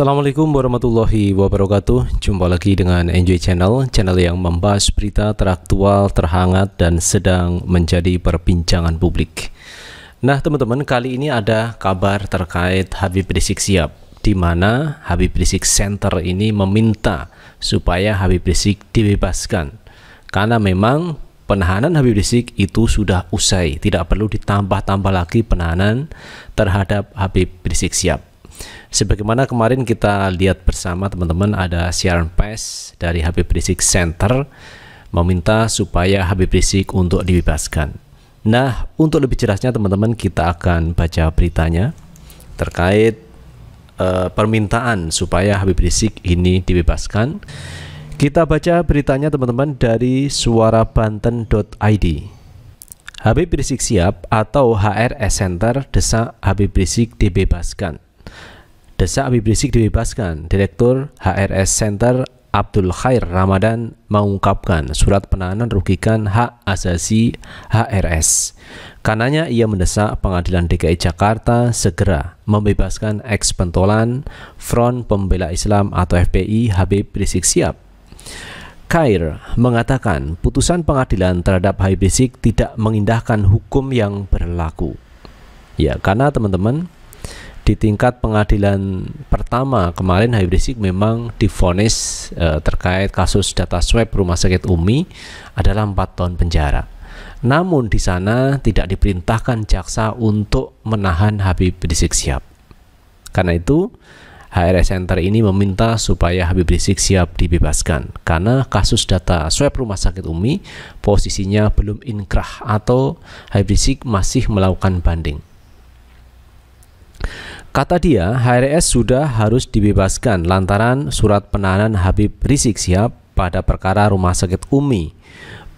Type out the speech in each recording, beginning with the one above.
Assalamualaikum warahmatullahi wabarakatuh Jumpa lagi dengan Enjoy Channel Channel yang membahas berita teraktual, terhangat, dan sedang menjadi perbincangan publik Nah teman-teman, kali ini ada kabar terkait Habib Rizik Siap di mana Habib Rizik Center ini meminta supaya Habib Rizik dibebaskan karena memang penahanan Habib Rizik itu sudah usai tidak perlu ditambah-tambah lagi penahanan terhadap Habib Rizik Siap Sebagaimana kemarin kita lihat bersama teman-teman ada siaran pes dari Habib Rizik Center meminta supaya Habib Rizik untuk dibebaskan. Nah, untuk lebih jelasnya teman-teman kita akan baca beritanya terkait uh, permintaan supaya Habib Rizik ini dibebaskan. Kita baca beritanya teman-teman dari suarabanten.id. Habib Rizik siap atau HRS Center desa Habib Rizik dibebaskan. Desa Habib Rizik dibebaskan, Direktur HRS Center Abdul Khair Ramadan mengungkapkan surat penahanan rugikan hak asasi HRS. Karenanya ia mendesak pengadilan DKI Jakarta segera membebaskan eks pentolan Front Pembela Islam atau FPI Habib Rizik Siap. Khair mengatakan putusan pengadilan terhadap Habib Rizik tidak mengindahkan hukum yang berlaku. Ya, karena teman-teman, di tingkat pengadilan pertama kemarin Habib Rizik memang difonis e, terkait kasus data swab Rumah Sakit Umi adalah empat tahun penjara. Namun di sana tidak diperintahkan jaksa untuk menahan Habib Rizik Siap. Karena itu HRS Center ini meminta supaya Habib Rizik siap dibebaskan karena kasus data swab rumah sakit Umi posisinya belum inkrah atau Habib Rizik masih melakukan banding. Kata dia, HRS sudah harus dibebaskan lantaran surat penahanan Habib Rizik Sihab pada perkara Rumah Sakit Umi.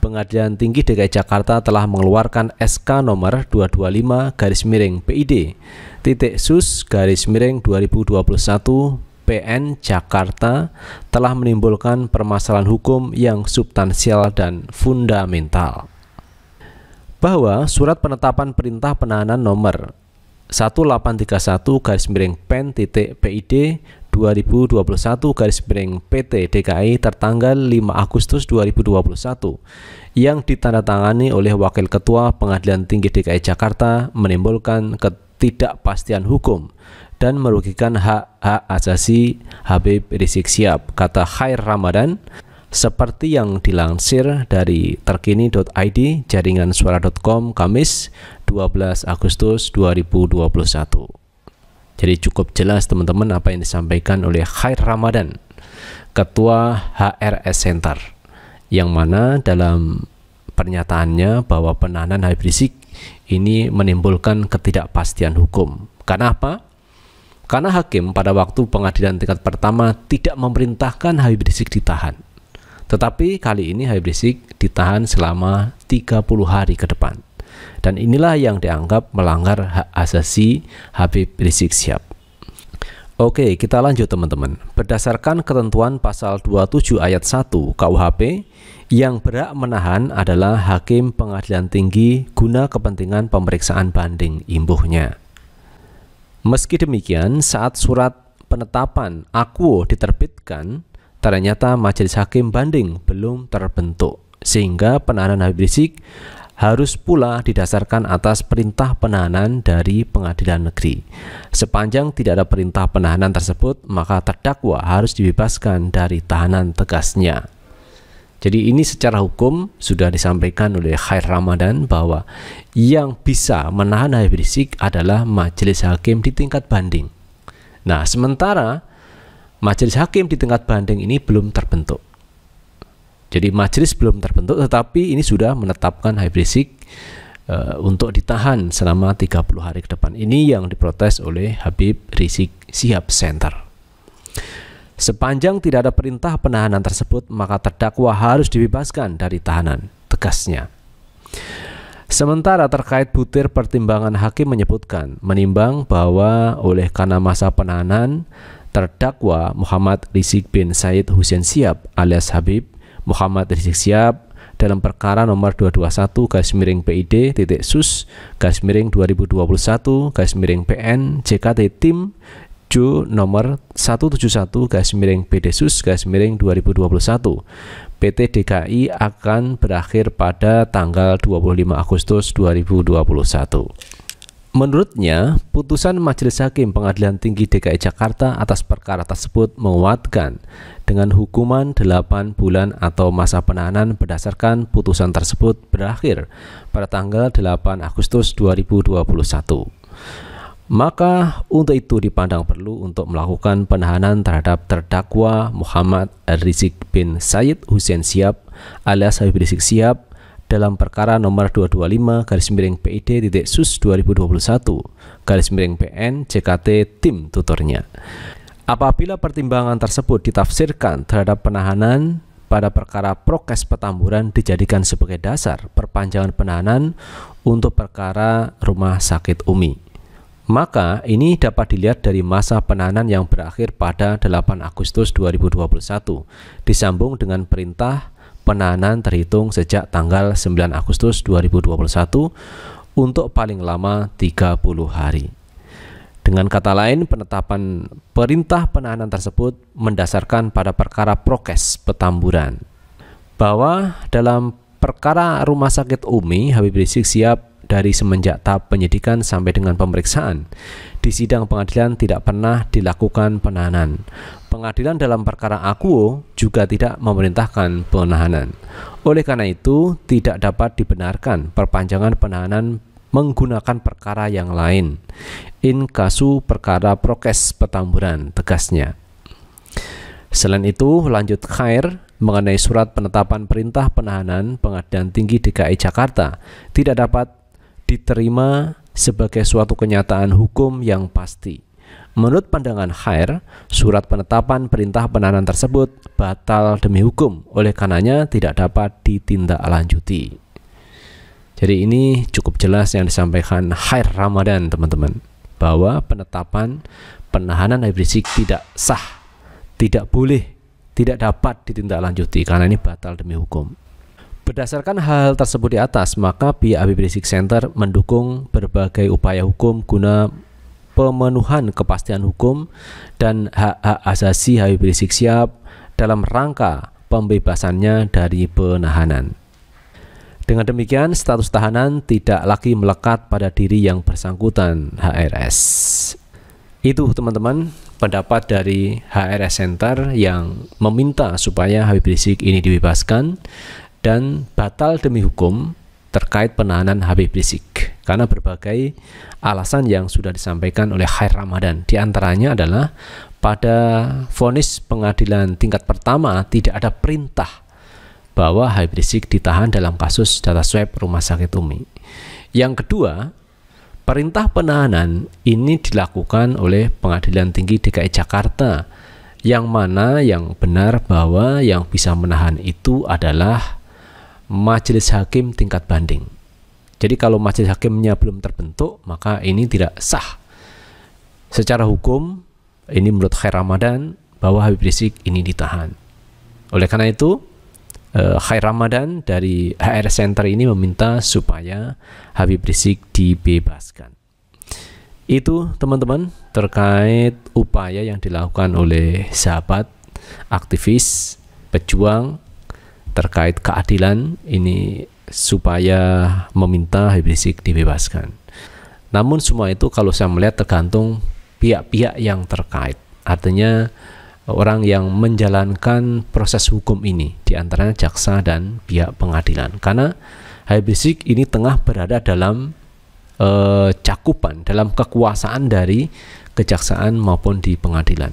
Pengadilan Tinggi DKI Jakarta telah mengeluarkan SK nomor 225 garis miring PID titik sus garis miring 2021 PN Jakarta telah menimbulkan permasalahan hukum yang substansial dan fundamental bahwa surat penetapan perintah penahanan nomor 1831 garis miring pen titik PID 2021 garis miring PT DKI tertanggal 5 Agustus 2021 yang ditandatangani oleh Wakil Ketua Pengadilan Tinggi DKI Jakarta menimbulkan ketidakpastian hukum dan merugikan hak-hak asasi Habib Rizik Siap, kata Khair Ramadan. Seperti yang dilansir dari terkini.id jaringan suara.com Kamis 12 Agustus 2021. Jadi cukup jelas teman-teman apa yang disampaikan oleh Khair Ramadan, Ketua HRS Center, yang mana dalam pernyataannya bahwa penahanan Habib Rizik ini menimbulkan ketidakpastian hukum. Karena apa? Karena hakim pada waktu pengadilan tingkat pertama tidak memerintahkan Habib Rizik ditahan tetapi kali ini Habib Rizik ditahan selama 30 hari ke depan. Dan inilah yang dianggap melanggar hak asasi Habib Rizik Siap. Oke, kita lanjut teman-teman. Berdasarkan ketentuan pasal 27 ayat 1 KUHP, yang berhak menahan adalah hakim pengadilan tinggi guna kepentingan pemeriksaan banding imbuhnya. Meski demikian, saat surat penetapan AKU diterbitkan, Ternyata majelis hakim banding belum terbentuk, sehingga penahanan Habib Rizik harus pula didasarkan atas perintah penahanan dari pengadilan negeri. Sepanjang tidak ada perintah penahanan tersebut, maka terdakwa harus dibebaskan dari tahanan tegasnya. Jadi ini secara hukum sudah disampaikan oleh Khair Ramadan bahwa yang bisa menahan Habib Rizik adalah majelis hakim di tingkat banding. Nah, sementara majelis hakim di tingkat banding ini belum terbentuk. Jadi majelis belum terbentuk tetapi ini sudah menetapkan Habib Rizik uh, eh, untuk ditahan selama 30 hari ke depan. Ini yang diprotes oleh Habib Rizik Siap Center. Sepanjang tidak ada perintah penahanan tersebut, maka terdakwa harus dibebaskan dari tahanan, tegasnya. Sementara terkait butir pertimbangan hakim menyebutkan, menimbang bahwa oleh karena masa penahanan, terdakwa Muhammad Rizik bin Said Hussein Siap alias Habib Muhammad Rizik Siap dalam perkara nomor 221 garis miring PID titik sus garis miring 2021 garis miring PN JKT Tim Jo nomor 171 garis miring PD sus garis miring 2021 PT DKI akan berakhir pada tanggal 25 Agustus 2021. Menurutnya, putusan Majelis Hakim Pengadilan Tinggi DKI Jakarta atas perkara tersebut menguatkan dengan hukuman 8 bulan atau masa penahanan berdasarkan putusan tersebut berakhir pada tanggal 8 Agustus 2021. Maka untuk itu dipandang perlu untuk melakukan penahanan terhadap terdakwa Muhammad Rizik bin Said Hussein Siap alias Habib Rizik Siap dalam perkara nomor 225 garis miring PID titik sus 2021 garis miring PN JKT tim tutornya. Apabila pertimbangan tersebut ditafsirkan terhadap penahanan pada perkara prokes petamburan dijadikan sebagai dasar perpanjangan penahanan untuk perkara rumah sakit Umi. Maka ini dapat dilihat dari masa penahanan yang berakhir pada 8 Agustus 2021 disambung dengan perintah penahanan terhitung sejak tanggal 9 Agustus 2021 untuk paling lama 30 hari. Dengan kata lain, penetapan perintah penahanan tersebut mendasarkan pada perkara prokes petamburan. Bahwa dalam perkara Rumah Sakit Umi, Habib Rizik siap dari semenjak tahap penyidikan sampai dengan pemeriksaan. Di sidang pengadilan tidak pernah dilakukan penahanan. Pengadilan dalam perkara akuo juga tidak memerintahkan penahanan. Oleh karena itu, tidak dapat dibenarkan perpanjangan penahanan menggunakan perkara yang lain. In kasu perkara prokes petamburan, tegasnya. Selain itu, lanjut Khair mengenai surat penetapan perintah penahanan Pengadilan Tinggi DKI Jakarta tidak dapat diterima sebagai suatu kenyataan hukum yang pasti. Menurut pandangan Khair, surat penetapan perintah penahanan tersebut batal demi hukum, oleh karenanya tidak dapat ditindaklanjuti. Jadi ini cukup jelas yang disampaikan Khair Ramadan teman-teman, bahwa penetapan penahanan Habib tidak sah, tidak boleh, tidak dapat ditindaklanjuti karena ini batal demi hukum. Berdasarkan hal tersebut di atas, maka pihak Habib Rizik Center mendukung berbagai upaya hukum guna pemenuhan kepastian hukum dan hak-hak asasi Habib Rizik siap dalam rangka pembebasannya dari penahanan. Dengan demikian, status tahanan tidak lagi melekat pada diri yang bersangkutan HRS. Itu teman-teman pendapat dari HRS Center yang meminta supaya Habib Rizik ini dibebaskan dan batal demi hukum terkait penahanan Habib Rizik karena berbagai alasan yang sudah disampaikan oleh Khair Ramadan di antaranya adalah pada vonis pengadilan tingkat pertama tidak ada perintah bahwa Habib Rizik ditahan dalam kasus data swab rumah sakit Umi. Yang kedua, perintah penahanan ini dilakukan oleh Pengadilan Tinggi DKI Jakarta yang mana yang benar bahwa yang bisa menahan itu adalah majelis hakim tingkat banding. Jadi kalau majelis hakimnya belum terbentuk, maka ini tidak sah. Secara hukum, ini menurut Khair Ramadan, bahwa Habib Rizik ini ditahan. Oleh karena itu, eh, Khair Ramadan dari HR Center ini meminta supaya Habib Rizik dibebaskan. Itu teman-teman terkait upaya yang dilakukan oleh sahabat aktivis pejuang terkait keadilan ini supaya meminta Habib Rizik dibebaskan. Namun semua itu kalau saya melihat tergantung pihak-pihak yang terkait. Artinya orang yang menjalankan proses hukum ini diantaranya jaksa dan pihak pengadilan. Karena Habib Rizik ini tengah berada dalam eh, cakupan dalam kekuasaan dari kejaksaan maupun di pengadilan.